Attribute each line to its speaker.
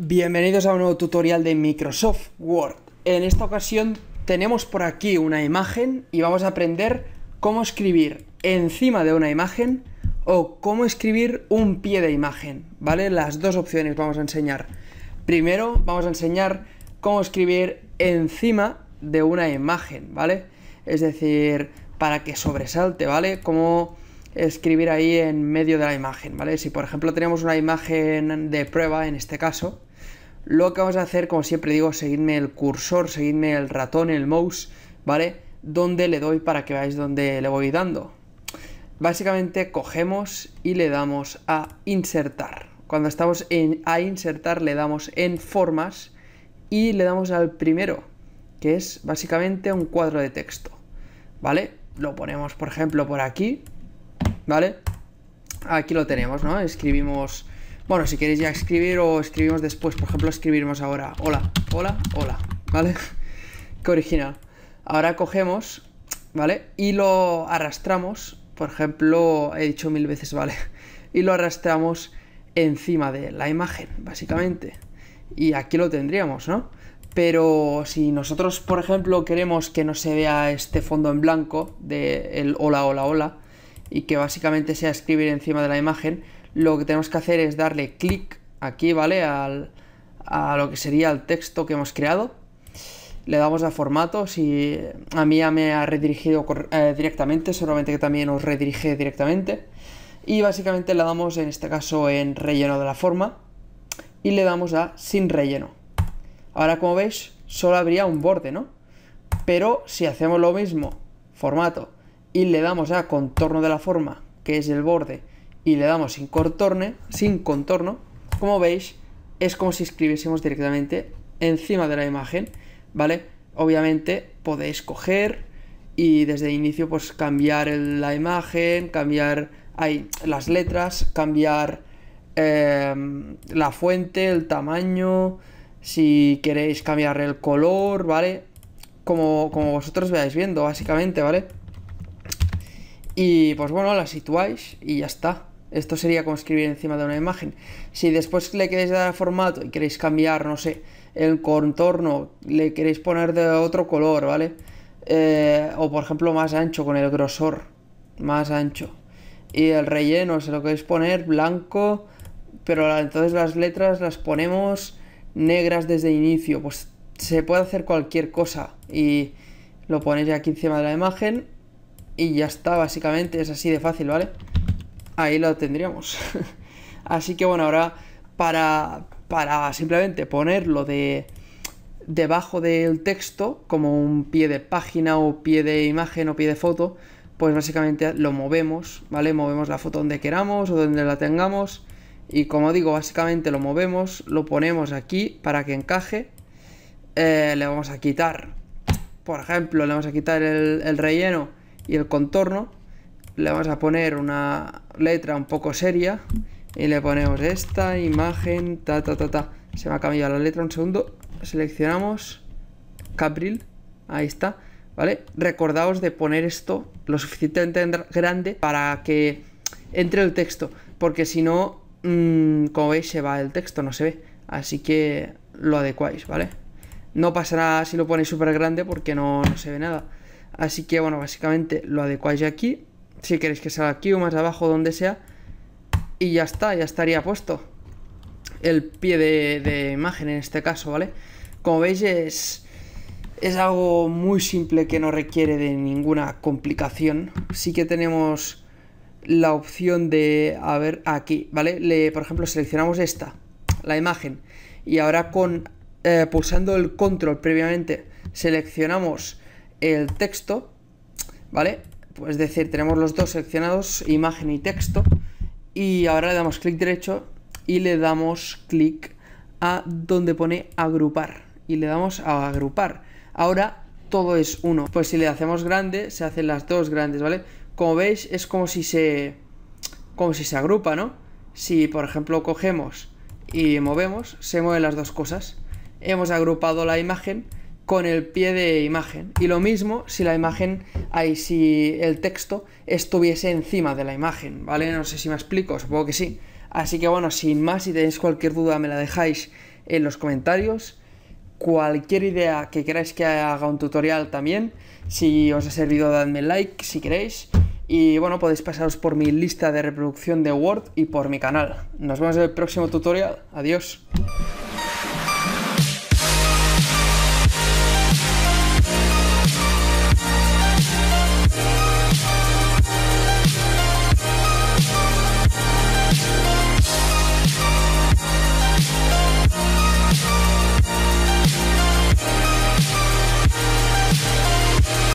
Speaker 1: Bienvenidos a un nuevo tutorial de Microsoft Word. En esta ocasión tenemos por aquí una imagen y vamos a aprender cómo escribir encima de una imagen o cómo escribir un pie de imagen, ¿vale? Las dos opciones vamos a enseñar. Primero vamos a enseñar cómo escribir encima de una imagen, ¿vale? Es decir, para que sobresalte, ¿vale? Cómo escribir ahí en medio de la imagen, ¿vale? Si por ejemplo tenemos una imagen de prueba, en este caso, lo que vamos a hacer, como siempre digo, seguidme el cursor, seguidme el ratón, el mouse, ¿vale? Donde le doy para que veáis dónde le voy dando. Básicamente cogemos y le damos a insertar. Cuando estamos en a insertar le damos en formas y le damos al primero, que es básicamente un cuadro de texto, ¿vale? Lo ponemos, por ejemplo, por aquí, ¿vale? Aquí lo tenemos, ¿no? Escribimos bueno, si queréis ya escribir o escribimos después, por ejemplo, escribimos ahora hola, hola, hola, ¿vale? Qué original. Ahora cogemos, ¿vale? Y lo arrastramos, por ejemplo, he dicho mil veces, ¿vale? Y lo arrastramos encima de la imagen, básicamente. Y aquí lo tendríamos, ¿no? Pero si nosotros, por ejemplo, queremos que no se vea este fondo en blanco de hola, hola, hola, y que básicamente sea escribir encima de la imagen, lo que tenemos que hacer es darle clic aquí, ¿vale? Al, a lo que sería el texto que hemos creado. Le damos a formato si a mí ya me ha redirigido eh, directamente, seguramente que también os redirige directamente. Y básicamente le damos en este caso en relleno de la forma y le damos a sin relleno. Ahora como veis solo habría un borde, ¿no? Pero si hacemos lo mismo, formato, y le damos a contorno de la forma, que es el borde, y le damos sin contorno, sin contorno, como veis, es como si escribiésemos directamente encima de la imagen, ¿vale? Obviamente podéis coger y desde el inicio pues cambiar la imagen, cambiar ahí, las letras, cambiar em, la fuente, el tamaño, si queréis cambiar el color, ¿vale? Como, como vosotros veáis viendo, básicamente, ¿vale? Y pues bueno, la situáis y ya está. Esto sería como escribir encima de una imagen. Si después le queréis dar formato y queréis cambiar, no sé, el contorno, le queréis poner de otro color, ¿vale? Eh, o por ejemplo más ancho con el grosor, más ancho. Y el relleno, se lo queréis poner blanco, pero entonces las letras las ponemos negras desde inicio. Pues se puede hacer cualquier cosa y lo ponéis aquí encima de la imagen y ya está, básicamente es así de fácil, ¿vale? ahí lo tendríamos. Así que bueno, ahora para, para simplemente ponerlo de debajo del texto, como un pie de página o pie de imagen o pie de foto, pues básicamente lo movemos, ¿vale? Movemos la foto donde queramos o donde la tengamos. Y como digo, básicamente lo movemos, lo ponemos aquí para que encaje. Eh, le vamos a quitar, por ejemplo, le vamos a quitar el relleno y el contorno. Le vamos a poner una, letra un poco seria y le ponemos esta imagen, ta, ta, ta, Se me ha cambiado la letra un segundo. Seleccionamos Capril. Ahí está. ¿Vale? Recordaos de poner esto lo suficientemente grande para que entre el texto. Porque si no, mm, como veis, se va el texto, no se ve. Así que lo adecuáis, ¿vale? No pasará si lo ponéis súper grande porque no, no se ve nada. Así que, bueno, básicamente lo adecuáis aquí si queréis que salga aquí o más abajo, donde sea, y ya está, ya estaría puesto el pie de, imagen en este caso, ¿vale? Como veis es, es algo muy simple que no requiere de ninguna complicación. Sí que tenemos la opción de, a ver, aquí, ¿vale? por ejemplo, seleccionamos esta, la imagen, y ahora con eh, pulsando el control previamente seleccionamos el texto, ¿vale? es decir, tenemos los dos seleccionados, imagen y texto, y ahora le damos clic derecho y le damos clic a donde pone agrupar, y le damos a agrupar. Ahora todo es uno, pues si le hacemos grande, se hacen las dos grandes, ¿vale? Como veis, es como si se, como si se agrupa, ¿no? Si, por ejemplo, cogemos y movemos, se mueven las dos cosas. Hemos agrupado la imagen, con el pie de imagen. Y lo mismo si la imagen, ahí si el texto estuviese encima de la imagen, ¿vale? No sé si me explico, supongo que sí. Así que bueno, sin más, si tenéis cualquier duda me la dejáis en los comentarios. Cualquier idea que queráis que haga un tutorial también, si os ha servido dadme like si queréis. Y bueno, podéis pasaros por mi lista de reproducción de Word y por mi canal. Nos vemos en el próximo tutorial. Adiós.